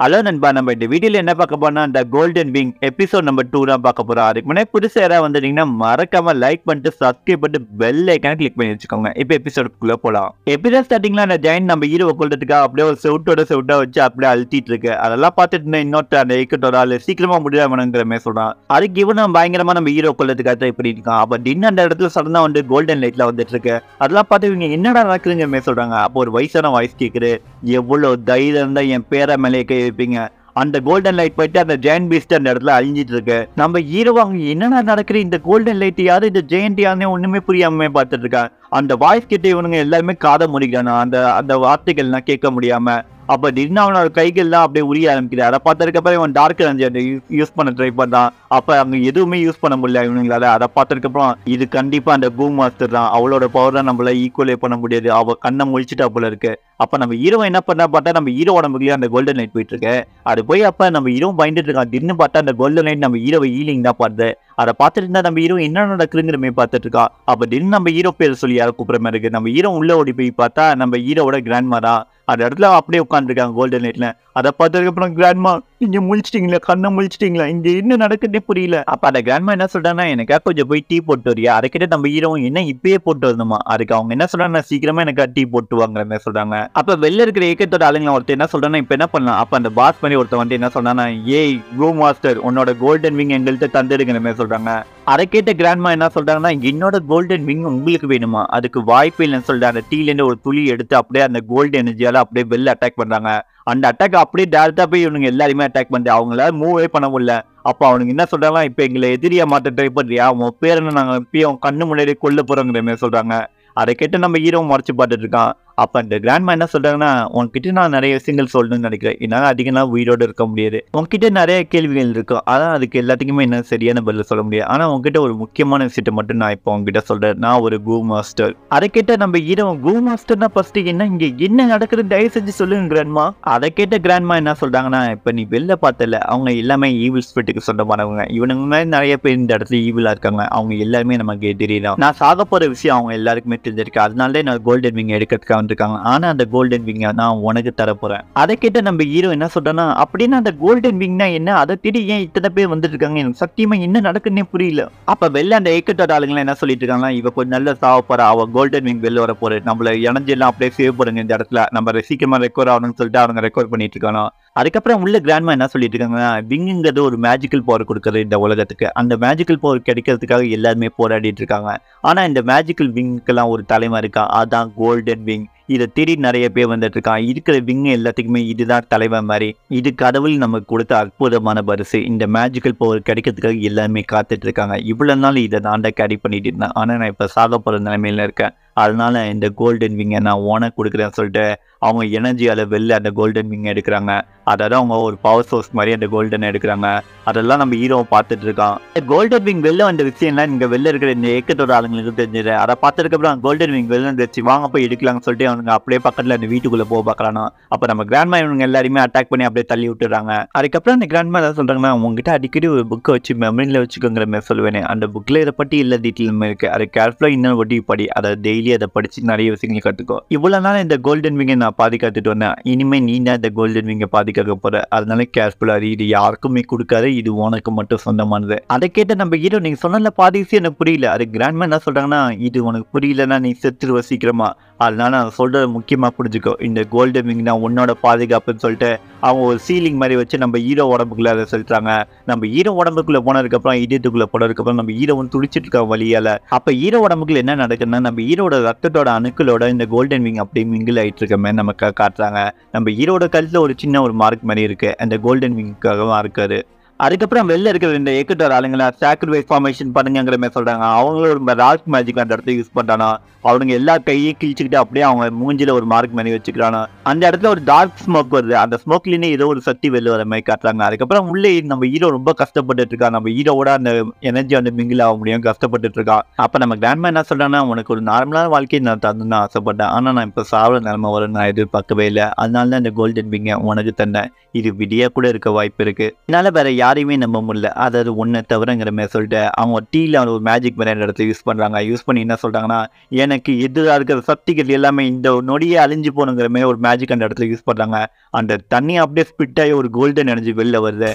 hello நண்பா நம்ம இந்த வீடியோவில் என்ன பார்க்க போனால் இந்த golden wing episode number two தான் பார்க்க போகிறோம் அதுக்கு முன்னாடி புதுசு யாராவது வந்துட்டீங்கன்னா மறக்காம லைக் பண்ணிட்டு சப்ஸ்கிரைப் பண்ணிட்டு பெல் ஐக்கான கிளிக் பண்ணி வச்சுக்கோங்க இப்போ எபிசோடுக்குள்ளே போகலாம் எபிசோட் ஸ்டார்டிங்ல அந்த ஜெயின் நம்ம ஈரோ கொள்றதுக்காக அப்படியே ஒரு செவுட்டோட செவுட்டாக வச்சு அப்படியே அழுத்திட்டு இருக்கு அதெல்லாம் பார்த்துட்டு இன்னொருத்த அந்த இயக்கத்தோட ஆள் சீக்கிரமாக முடியாமனுங்கிற மாதிரி சொல்கிறான் அதுக்கு இவனும் பயங்கரமாக நம்ம ஈரோ கொள்றதுக்காக இப்படி இருக்கோம் அப்போ டின் அந்த இடத்துல சடனாக வந்து கோல்டன் லைட்ல வந்துட்டு இருக்கு அதெல்லாம் பார்த்து இவங்க என்னடா நடக்குதுங்க மாதிரி சொல்கிறாங்க அப்போ ஒரு வயசான வாய்ஸ் கேட்குறேன் எவ்வளோ தைரியம் தான் என் பேரை மேலே இருப்பீங்க அந்த கோல்டன் லைட் போயிட்டு அந்த ஜெயன் பீஸ்டர் அந்த இடத்துல அழிஞ்சிட்டு இருக்கு நம்ம ஹீரோவாங்க என்னென்ன நடக்குற இந்த கோல்டன் லைட் யாரு இந்த ஜெயன் யாருன்னு ஒண்ணுமே புரியாம பார்த்துட்டு இருக்காங்க அந்த வாய்ஸ் கிட்ட இவனுங்க எல்லாருமே காதை முடிக்கிறானா அந்த அந்த வார்த்தைகள்லாம் கேட்க முடியாம அப்போ திடீர்னு அவனோட கைகள் தான் அப்படியே உரிய ஆரம்பிக்குது அதை பார்த்ததுக்கப்புறம் இவன் டார்க் எனர்ஜி யூஸ் பண்ண ட்ரை பண்ணான் அப்போ அவங்க எதுவுமே யூஸ் பண்ண முடியல இவனுங்களால அதை பார்த்ததுக்கப்புறம் இது கண்டிப்பாக அந்த பூ மாஸ்டர் தான் அவளோட பவர் தான் நம்மள ஈக்குவலே பண்ண முடியாது அவள் கண்ணை முழிச்சிட்டா போல இருக்கு அப்போ நம்ம ஹீரோ என்ன பண்ணா பார்த்தா நம்ம ஹீரோ உடம்புக்குள்ளே அந்த கோல்டன் லைட் போயிட்டு இருக்கு அது போய் அப்போ நம்ம ஹீரோ பயந்துட்டு இருக்கான் திடீர்னு பார்த்தா அந்த கோல்டன் லைட் நம்ம ஹீரோவை ஹீலிங் தான் பாடுது அதை பார்த்துட்டு இருந்தா நம்ம ஹீரோ என்ன நடக்குதுங்கிற மாதிரி பார்த்துட்டு இருக்கா அப்போ திடீர்னு நம்ம ஹீரோ பேர் சொல்லி யாரும் கூப்பிட்ற மாதிரி இருக்கு நம்ம ஹீரோ உள்ள ஓடி போய் பார்த்தா நம்ம ஹீரோட கிராண்ட் தான் அந்த இடத்துல அப்படியே உட்காந்துருக்காங்க கோல்டன் நைட்ல அதை பார்த்ததுக்கப்புறம் கிராண்ட்மா நீங்க முழிச்சிட்டீங்களா கண்ணை முழிச்சிட்டீங்களா இங்க என்ன நடக்குதுன்னே புரியல அப்ப அந்த கிராண்ட்மா என்ன சொல்றாங்க எனக்காக கொஞ்சம் போய் டீ போட்டு வரியா அதுக்கிட்ட நம்ம ஹீரோவும் என்ன இப்பயே போட்டு வரணுமா அதுக்கு அவங்க என்ன சொல்றாங்க சீக்கிரமா எனக்கு டீ போட்டு வாங்குற சொல்றாங்க அப்ப வெளில இருக்கிற ஏக்கத்தோட ஆளுங்க ஒருத்தர் என்ன சொல்றாங்க இப்ப என்ன பண்ணலாம் அப்ப அந்த பாஸ் பண்ணி ஒருத்தர் வந்து என்ன சொல்றாங்க ஏய் கோ மாஸ்டர் உன்னோட கோல்டன் விங் எங்கள்கிட்ட தந்துடுங்கிற மாதிரி சொல்றாங்க அதை கேட்ட கிராண்ட்மா என்ன சொல்கிறாங்கன்னா என்னோட கோல்டன் விங் உங்களுக்கு வேணுமா அதுக்கு வாய்ப்பு இல்லைன்னு சொல்லிட்டு அந்த டீலேருந்து ஒரு துளி எடுத்து அப்படியே அந்த கோல்டு எனர்ஜியால் அப்படியே வெளில அட்டாக் பண்ணுறாங்க அந்த அட்டாக் அப்படியே டேரெக்டாக போய் இவனுங்க எல்லாருமே அட்டாக் பண்ணி அவங்களால மூவே பண்ண முடியல அப்போ அவனுக்கு என்ன சொல்கிறாங்கன்னா இப்போ எங்களை எதிரியா மாற்ற ட்ரை பண்ணுறியா அவன் பேர் என்ன நாங்கள் இப்பயும் கண்ணு முன்னாடி கொல்ல போறோங்கிற மாதிரி சொல்கிறாங்க அதை கேட்டு நம்ம ஹீரோ மறைச்சு பார்த்துட்டு இருக்கான் அப்போ இந்த கிராண்ட்மா என்ன சொல்கிறாங்கன்னா உங்ககிட்ட நான் நிறைய விஷயங்கள் சொல்லணும்னு நினைக்கிறேன் என்னால் அதிகமாக உயிரோடு இருக்க முடியாது உங்ககிட்ட நிறைய கேள்விகள் இருக்கும் அதான் அதுக்கு எல்லாத்துக்குமே என்ன சரியான பதில் சொல்ல முடியாது ஆனால் உங்ககிட்ட ஒரு முக்கியமான விஷயத்தை மட்டும் நான் இப்போ உங்ககிட்ட சொல்கிறேன் நான் ஒரு கூ மாஸ்டர் அதை கேட்ட நம்ம ஈரோ கூ மாஸ்டர்னா ஃபர்ஸ்ட் என்ன இங்கே என்ன நடக்குது தயவு செஞ்சு சொல்லுங்க கிராண்ட்மா அதை கேட்ட கிராண்ட்மா என்ன சொல்கிறாங்கன்னா இப்போ நீ வெளில பார்த்தல அவங்க எல்லாமே ஈவில் ஸ்பிரிட்டுக்கு சொந்தமானவங்க இவனுங்க மாதிரி நிறைய பேர் இந்த இடத்துல ஈவிலாக இருக்காங்க அவங்க எல்லாருமே நமக்கு தெரியும் நான் சாக போகிற விஷயம் அவங்க எல்லாருக்குமே தெரிஞ்சிருக்கு அதனாலே நான் கோல்டன் விங் எடுக்கிறதுக்காக வந்திருக்காங்க ஆனா அந்த கோல்டன் விங்கை நான் உனக்கு தரப்போறேன் அதை கேட்ட நம்ம ஹீரோ என்ன சொல்றனா அப்படின்னா அந்த கோல்டன் விங்னா என்ன அதை திடி ஏன் இத்தனை பேர் வந்துட்டு இருக்காங்க எனக்கு சத்தியமா என்ன நடக்குன்னே புரியல அப்ப வெளில அந்த ஏக்கத்தோட ஆளுங்களை என்ன சொல்லிட்டு இருக்காங்க இவ கொஞ்சம் நல்ல சாவ போற அவ கோல்டன் விங் வெளில வர போற நம்மள இணைஞ்செல்லாம் அப்படியே சேவ் பண்ணுங்க இந்த இடத்துல நம்ம சீக்கிரமா ரெக்கவர் ஆகணும்னு சொல்லிட்டு அவங்க ரெக்கவர் பண்ணிட்டு இருக்கானோ அதுக்கப்புறம் உள்ள கிராண்ட்மா என்ன சொல்லிட்டு இருக்காங்கன்னா விங்குங்கிறது ஒரு மேஜிக்கல் பவர் கொடுக்குறது இந்த உலகத்துக்கு அந்த மேஜிக்கல் பவர் கிடைக்கிறதுக்காக எல்லாருமே போராடிட்டு இருக்காங்க ஆனா இந்த மேஜிக்கல் விங்க்கெல்லாம் ஒரு தலைமை இருக்கா அதான் கோல்டன் விங் இதை தேடி நிறைய பேர் வந்துட்டு இருக்கான் இருக்கிற விங்க எல்லாத்துக்குமே இதுதான் தலைவர் மாதிரி இது கடவுள் நமக்கு கொடுத்த அற்புதமான பரிசு இந்த மேஜிக்கல் பவர் கிடைக்கிறதுக்காக எல்லாருமே காத்துட்டு இருக்காங்க இவ்வளோ நாள் இதை நான் கேரி பண்ணிட்டு இருந்தேன் ஆனால் நான் இப்போ சாக போகிற நிலைமையில இருக்கேன் அதனால் இந்த கோல்டன் விங்கை நான் ஓன கொடுக்குறேன்னு சொல்லிட்டு அவங்க எனர்ஜியால் வெளில அந்த கோல்டன் விங்கை எடுக்கிறாங்க அதாவது அவங்க ஒரு பவர் சோர்ஸ் மாதிரி அந்த கோல்டன் எடுக்கிறாங்க அதெல்லாம் நம்ம ஹீரோ பார்த்துட்டு இருக்கான் கோல்டன் விங் வெளில வந்த விஷயம்லாம் இங்கே வெளில இருக்கிற இந்த ஏக்கத்தோட ஆளுங்களுக்கு தெரிஞ்சிடு அதை பார்த்ததுக்கப்புறம் கோல்டன் விங் வெளில வந்துருச்சு வாங்க போய் எடுக்கலாம்னு சொல்லிட்டு அவனுங்க அப்படியே பக்கத்தில் அந்த வீட்டுக்குள்ளே போக பார்க்கறானா அப்போ நம்ம கிராண்ட்மா இவங்க எல்லாருமே அட்டாக் பண்ணி அப்படியே தள்ளி விட்டுறாங்க அதுக்கப்புறம் அந்த கிராண்ட்மா ஏதாவது சொல்கிறாங்கன்னா உங்ககிட்ட அடிக்கடி ஒரு புக்கை வச்சு மெமரியில் வச்சுக்கோங்கிற மாதிரி சொல்லுவேன் அந்த புக்கில் இதை பற்றி இல்லை டீட்டெயில் இருக்குது அது கேர்ஃபுல்லாக இன்னொரு படி அதை டெய்லி டெய்லி அதை படித்து நிறைய விஷயங்கள் கற்றுக்கோ இவ்வளோ நாள் இந்த கோல்டன் விங்கை நான் பாதி காத்துட்டு வந்தேன் இனிமேல் நீ தான் இந்த கோல்டன் விங்கை பாதுகாக்க போற போகிற அதனால கேர்ஃபுல்லாக இது யாருக்குமே கொடுக்காது இது உனக்கு மட்டும் சொந்தமானது அதை கேட்ட நம்ம ஹீரோ நீங்கள் சொன்னதில் பாதி எனக்கு புரியல அது கிராண்ட்மே என்ன சொல்கிறாங்கன்னா இது உனக்கு புரியலன்னா நீ செத்துருவ சீக்கிரமாக அதனால நான் சொல்கிறது முக்கியமாக புரிஞ்சுக்கோ இந்த கோல்டு விங் தான் உன்னோட பாதுகாப்புன்னு சொல்லிட்டு அவங்க ஒரு சீலிங் மாதிரி வச்சு நம்ம ஹீரோ உடம்புக்குள்ளே அதை சொல்லிட்டாங்க நம்ம ஹீரோ உடம்புக்குள்ளே போனதுக்கப்புறம் இதயத்துக்குள்ளே போனதுக்கப்புறம் நம்ம ஹீரோவும் துடிச்சிட்டு இருக்கோம் வழியால் அப்போ ஈரோ உடம்புக்குள்ள என்ன நடக்குதுன்னா நம்ம ஹீரோட ரத்தத்தோட அணுக்களோட இந்த கோல்டன் விங் அப்படி மிங்கில் ஆகிட்டு இருக்க மாதிரி நமக்கு காட்டுறாங்க நம்ம ஹீரோட கழுத்தில் ஒரு சின்ன ஒரு மார்க் மாதிரி இருக்குது அந்த கோல்டன் விங்குக்காகவும் இருக்காரு அதுக்கப்புறம் வெளில இருக்கிற ரெண்டு ஏக்கட்டர் ஆளுங்களை சாக்ரிஃபைஸ் ஃபார்மேஷன் பண்ணுங்கிற மாதிரி சொல்கிறாங்க அவங்களோட ராக் மேஜிக் அந்த இடத்துல யூஸ் பண்ணுறானா அவனுங்க எல்லா கையை கிழிச்சுக்கிட்டு அப்படியே அவங்க மூஞ்சியில் ஒரு மார்க் மணி வச்சுக்கிறானா அந்த இடத்துல ஒரு டார்க் ஸ்மோக் வருது அந்த ஸ்மோக்லேயே ஏதோ ஒரு சக்தி வெளில வர மாதிரி காட்டுறாங்க அதுக்கப்புறம் உள்ளே நம்ம ஹீரோ ரொம்ப கஷ்டப்பட்டு இருக்கான் நம்ம ஹீரோவோட அந்த எனர்ஜி வந்து மிங்கில் ஆக முடியும் கஷ்டப்பட்டுட்டு இருக்கான் அப்போ நம்ம கிராண்ட்மா என்ன சொல்கிறான்னா உனக்கு ஒரு நார்மலான வாழ்க்கையை நான் தந்துன்னு ஆசைப்பட்டேன் ஆனால் நான் இப்போ சாவர நிலமை வரும் நான் எதிர்பார்க்கவே இல்லை அதனால தான் இந்த கோல்டன் பிங்கை உனக்கு தந்தேன் இது விடியாக கூட இருக்க வாய்ப்பு இருக்குது இதனால் வேறு யாரையுமே நம்ப முடியல அதாவது ஒன்று தவிரங்கிற மாதிரி சொல்லிட்டு அவங்க டீயில் ஒரு மேஜிக் விளையாடுற இடத்துல யூஸ் பண்ணுறாங்க யூஸ் பண்ணி என்ன சொல்கிறாங்கன்னா எனக்கு எதிராக இருக்கிற சக்திகள் எல்லாமே இந்த நொடியே அழிஞ்சு போகணுங்கிற மாதிரி ஒரு மேஜிக் அந்த இடத்துல யூஸ் பண்ணுறாங்க அந்த தண்ணி அப்படியே ஸ்பிட்டாகி ஒரு கோல்டன் எனர்ஜி வெளில வருது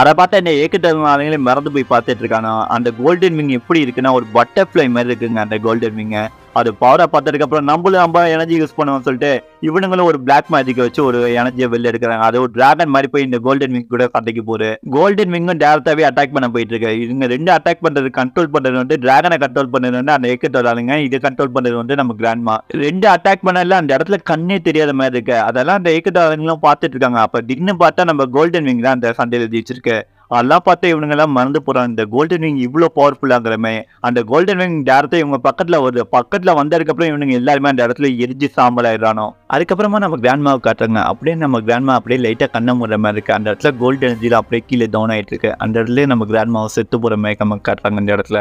அதை பார்த்தா என்ன ஏக்கட்டமானங்களே மறந்து போய் பார்த்துட்டு இருக்கானா அந்த கோல்டன் விங் எப்படி இருக்குன்னா ஒரு பட்டர்ஃப்ளை மாதிரி இருக்குங்க அந்த கோல்டன் விங்கை அது பவரை பார்த்ததுக்கு அப்புறம் நம்மளும் நம்ம எனர்ஜி யூஸ் பண்ணுவோம்னு சொல்லிட்டு இவனுங்களும் ஒரு பிளாக் மேஜிக் வச்சு ஒரு எனர்ஜியை வெளில எடுக்கிறாங்க அது ஒரு டிராகன் மாதிரி போய் இந்த கோல்டன் விங் கூட சண்டைக்கு போகுது கோல்டன் விங்கும் டேரக்டாவே அட்டாக் பண்ண போயிட்டு இருக்கு இவங்க ரெண்டு அட்டாக் பண்றது கண்ட்ரோல் பண்றது வந்து டிராகனை கண்ட்ரோல் பண்ணது வந்து அந்த ஏக்கத்தோட ஆளுங்க இது கண்ட்ரோல் பண்றது வந்து நம்ம கிராண்ட்மா ரெண்டு அட்டாக் பண்ணல அந்த இடத்துல கண்ணே தெரியாத மாதிரி இருக்கு அதெல்லாம் அந்த ஏக்கத்தோட ஆளுங்களும் பார்த்துட்டு இருக்காங்க அப்ப தின்னு பார்த்தா நம்ம கோல்டன் விங் தான் அந்த சண்டையில் ஜெயிச்சிருக்கு அதெல்லாம் பார்த்தா இவனுங்கெல்லாம் மறந்து போகிறாங்க இந்த கோல்டன் விங் இவ்வளோ பவர்ஃபுல்லாங்கிறமே அந்த கோல்டன் விங் டேரத்தை இவங்க பக்கத்தில் வருது பக்கத்தில் வந்ததுக்கப்புறம் இவனுங்க எல்லாருமே அந்த இடத்துல எரிஞ்சு சாம்பலாயிடறானோ அதுக்கப்புறமா நம்ம கிராண்ட்மாவை காட்டுறாங்க அப்படியே நம்ம கிராண்ட்மா அப்படியே லைட்டாக கண்ணை முடுற மாதிரி இருக்குது அந்த இடத்துல கோல்டு எனர்ஜியில் அப்படியே கீழே டவுன் ஆகிட்டு இருக்கு அந்த இடத்துல நம்ம கிராண்ட்மாவை செத்து போகிற மாதிரி நம்ம காட்டுறாங்க அந்த இடத்துல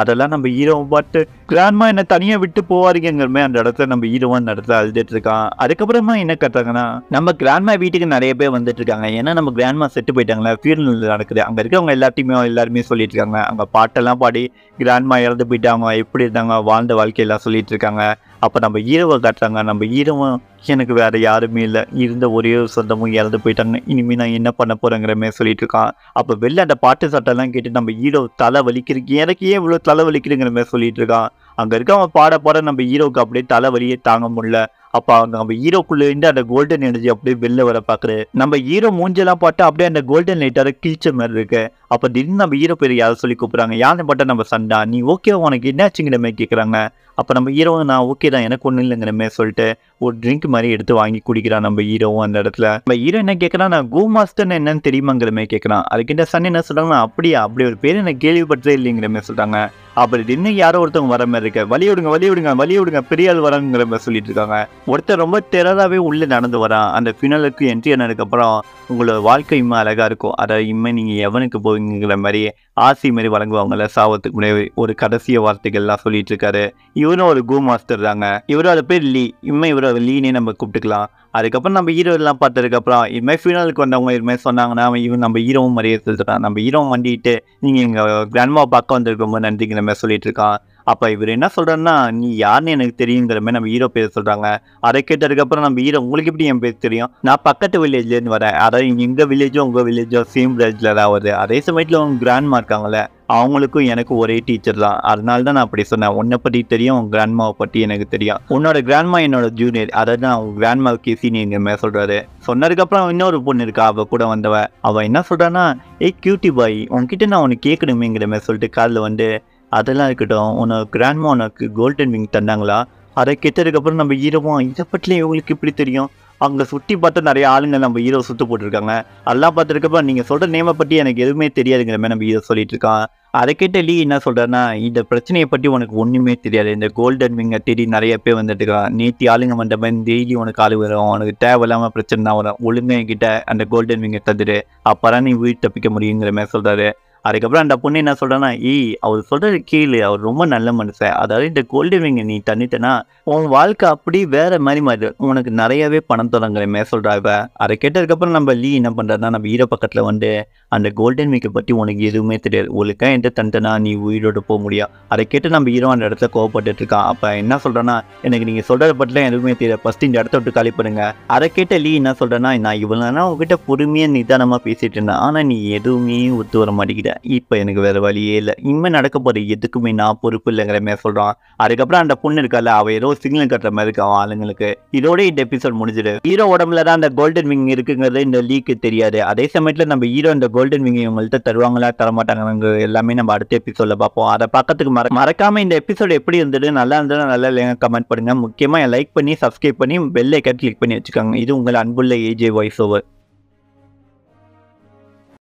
அதெல்லாம் நம்ம ஹீரோ பார்த்து கிராண்ட்மா என்ன தனியாக விட்டு போவாருங்கிறமே அந்த இடத்துல நம்ம ஹீரோவன் நடத்த அழுதுட்டு இருக்கான் அதுக்கப்புறமா என்ன கட்டுறாங்கன்னா நம்ம கிராண்ட்மா வீட்டுக்கு நிறைய பேர் வந்துட்டு இருக்காங்க ஏன்னா நம்ம கிராண்ட்மா செட்டு போயிட்டாங்களா ஃபியூனல் நடக்குது அங்கே இருக்கவங்க எல்லாத்தையுமே எல்லாருமே சொல்லிட்டு இருக்காங்க அங்கே பாட்டெல்லாம் பாடி கிராண்ட்மா இறந்து போயிட்டாங்க எப்படி இருந்தாங்க வாழ்ந்த வாழ்க்கையெல்லாம் சொல்லிட்டு இருக்காங்க அப்போ நம்ம ஈரவை காட்டுறாங்க நம்ம ஈரவம் எனக்கு வேறு யாருமே இல்லை இருந்த ஒரே ஒரு சொந்தமும் இறந்து போயிட்டாங்க இனிமேல் நான் என்ன பண்ண போகிறேங்கிற மாதிரி சொல்லிட்டு இருக்கான் அப்போ வெளில அந்த பாட்டு சட்டம்லாம் கேட்டு நம்ம ஹீரோ தலை வலிக்கிறதுக்கு எனக்கு ஏன் இவ்வளோ தலை வலிக்கிறேங்கிற மாதிரி சொல்லிட்டு இருக்கான் அங்கே அவன் பாட பாட நம்ம ஈரோவுக்கு அப்படியே தலை வலியே தாங்க முடியல அப்போ நம்ம ஹீரோக்குள்ளேருந்து அந்த கோல்டன் எனர்ஜி அப்படியே வெளில வர பார்க்குறாரு நம்ம ஹீரோ மூஞ்செல்லாம் பார்த்தா அப்படியே அந்த கோல்டன் லைட்டாக கிழிச்ச மாதிரி இருக்கு அப்போ திடீர்னு நம்ம ஹீரோ பேர் யாரை சொல்லி கூப்பிட்றாங்க யாருன்னு பார்த்தா நம்ம சண்டா நீ ஓகே உனக்கு என்னாச்சுங்கிற மாதிரி கேட்குறாங்க அப்போ நம்ம ஹீரோவும் நான் ஓகே தான் எனக்கு ஒன்றும் இல்லைங்கிற மாதிரி சொல்லிட்டு ஒரு ட்ரிங்க் மாதிரி எடுத்து வாங்கி குடிக்கிறான் நம்ம ஹீரோவும் அந்த இடத்துல நம்ம ஹீரோ என்ன கேட்குறான் நான் கூ மாஸ்டர்னு என்னன்னு தெரியுமாங்கிற மாதிரி கேட்குறான் அதுக்கு இந்த சன் என்ன சொல்கிறாங்கன்னா அப்படியா அப்படி ஒரு பேர் எனக்கு கேள்விப்பட்டதே இல்லைங்கிற மாதிரி சொல்கிறாங்க அப்படி இன்னும் யாரோ ஒருத்தவங்க வர மாதிரி இருக்க வழி விடுங்க வழி விடுங்க வழி விடுங்க பெரிய ஆள் வராங்கிற மாதிரி சொல்லிட்டு இருக்காங்க ஒருத்தர் ரொம்ப டெரராகவே உள்ளே நடந்து வரான் அந்த ஃபினலுக்கு என்ட்ரி ஆனதுக்கப்புறம் உங்களோட வாழ்க்கை இம்மா அழகாக இருக்கும் அதை இம்மை நீங்கள் எவனுக்கு போவீங்கிற மாதிரி ஆசி மாதிரி வழங்குவாங்கல்ல சாவத்துக்கு முன்னாடி ஒரு கடைசிய வார்த்தைகள்லாம் சொல்லிட்டு இருக்காரு இவரும் ஒரு கூ மாஸ்டர் தாங்க அது பேர் லீ இம்மை இவரோட லீனே நம்ம கூப்பிட்டுக்கலாம் அதுக்கப்புறம் நம்ம ஹீரோ எல்லாம் பார்த்ததுக்கப்புறம் இதுமாதிரி ஃபினலுக்கு வந்தவங்க இதுமாதிரி சொன்னாங்கன்னா இவன் நம்ம ஹீரோவும் மாதிரியே சொல்லிட்டுறான் நம்ம ஹீரோவும் வண்டிட்டு நீங்கள் எங்கள் கிராண்ட்மா பார்க்க வந்திருக்கும் நன்றிங்கிற மாதிரி சொல்லிட்டு இருக்கான் அப்போ இவர் என்ன சொல்கிறாருன்னா நீ யாருன்னு எனக்கு தெரியுங்கிற மாதிரி நம்ம ஹீரோ பேச சொல்கிறாங்க அதை கேட்டதுக்கப்புறம் நம்ம ஹீரோ உங்களுக்கு எப்படி என் பேர் தெரியும் நான் பக்கத்து வில்லேஜ்லேருந்து வரேன் அதாவது எங்கள் வில்லேஜும் உங்கள் வில்லேஜும் சேம் வில்லேஜில் தான் வருது அதே சமயத்தில் அவங்க கிராண்ட்மா இருக்காங்களே அவங்களுக்கும் எனக்கு ஒரே டீச்சர் தான் அதனால தான் நான் அப்படி சொன்னேன் உன்னை பற்றி தெரியும் உன் கிராண்ட்மாவை பற்றி எனக்கு தெரியும் உன்னோட கிராண்ட்மா என்னோட ஜூனியர் அதாவது நான் உன் கிராண்ட்மாவுக்கு சீனியர் மாதிரி சொல்கிறாரு சொன்னதுக்கப்புறம் இன்னொரு பொண்ணு இருக்கா அவள் கூட வந்தவ அவள் என்ன சொல்கிறான்னா ஏய் கியூட்டி பாய் உன்கிட்ட நான் உனக்கு கேட்கணுமேங்கிற மாதிரி சொல்லிட்டு காலில் வந்து அதெல்லாம் இருக்கட்டும் உன்னை கிராண்ட்மா உனக்கு கோல்டன் விங் தந்தாங்களா அதை கெட்டதுக்கப்புறம் நம்ம ஹீரோவும் இதை பற்றியும் இவங்களுக்கு இப்படி தெரியும் அங்கே சுற்றி பார்த்தா நிறைய ஆளுங்க நம்ம ஹீரோ சுற்று போட்டிருக்காங்க அதெல்லாம் பார்த்துருக்கப்போ நீங்கள் சொல்கிற நேமை பற்றி எனக்கு எதுவுமே தெரியாதுங்கிற மாதிரி நம்ம ஹீரோ சொல்லிட்டு இருக்கான் அதை கேட்ட லீ என்ன சொல்கிறேன்னா இந்த பிரச்சனையை பற்றி உனக்கு ஒன்றுமே தெரியாது இந்த கோல்டன் விங்கை தேடி நிறைய பேர் வந்துட்டுருக்கான் நேற்று ஆளுங்க வந்த மாதிரி டெய்லி உனக்கு ஆளு வரும் உனக்கு தேவையில்லாமல் பிரச்சனை தான் வரும் ஒழுங்கு என்கிட்ட அந்த கோல்டன் விங்கை தந்துடு அப்போ தான் நீ உயிர் தப்பிக்க முடியுங்கிற மாதிரி சொல்கிறாரு அதுக்கப்புறம் அந்த பொண்ணு என்ன சொல்கிறேன்னா ஈ அவர் சொல்கிறது கீழே அவர் ரொம்ப நல்ல மனுஷன் அதாவது இந்த கோல்டு விங்கை நீ தண்ணிட்டனா உன் வாழ்க்கை அப்படி வேற மாதிரி மாதிரி உனக்கு நிறையவே பணம் தொடங்குறமே சொல்கிறா இப்ப அதை கேட்டதுக்கப்புறம் நம்ம லீ என்ன பண்ணுறதுனா நம்ம ஈர பக்கத்தில் வந்து அந்த கோல்டன் விங்கை பற்றி உனக்கு எதுவுமே தெரியாது உங்களுக்கு என்கிட்ட தண்டனா நீ உயிரோடு போக முடியும் அதை கேட்டு நம்ம ஈரோ அந்த இடத்துல கோவப்பட்டு இருக்கான் அப்போ என்ன சொல்கிறேன்னா எனக்கு நீங்கள் சொல்கிறத பற்றிலாம் எதுவுமே தெரியாது ஃபர்ஸ்ட் இந்த இடத்த விட்டு காலி பண்ணுங்க அதை கேட்ட லீ என்ன சொல்கிறேன்னா நான் இவ்வளோ நேரம் உங்ககிட்ட பொறுமையாக நிதானமாக பேசிகிட்டு இருந்தேன் ஆனால் நீ எதுவுமே ஒத்து வர மாட்டேங்கிற செஞ்சுட்டேன் இப்போ எனக்கு வேறு வழியே இல்லை இனிமேல் நடக்க போகிற எதுக்குமே நான் பொறுப்பு இல்லைங்கிற மாதிரி சொல்கிறான் அதுக்கப்புறம் அந்த பொண்ணு இருக்கல அவள் ஏதோ சிக்னல் கட்டுற மாதிரி இருக்கான் ஆளுங்களுக்கு இதோட இந்த எபிசோட் முடிஞ்சிடு ஹீரோ உடம்புல தான் அந்த கோல்டன் விங் இருக்குங்கிறது இந்த லீக்கு தெரியாது அதே சமயத்தில் நம்ம ஹீரோ இந்த கோல்டன் விங் இவங்கள்ட்ட தருவாங்களா தரமாட்டாங்க எல்லாமே நம்ம அடுத்த எபிசோட பார்ப்போம் அதை பக்கத்துக்கு மற மறக்காமல் இந்த எபிசோட் எப்படி இருந்தது நல்லா இருந்தது நல்லா இல்லைங்க கமெண்ட் பண்ணுங்கள் முக்கியமாக லைக் பண்ணி சப்ஸ்கிரைப் பண்ணி பெல் ஐக்கன் கிளிக் பண்ணி வச்சுக்கோங்க இது உங்கள் அன்புள்ள ஏஜே வாய்ஸ் ஓவர்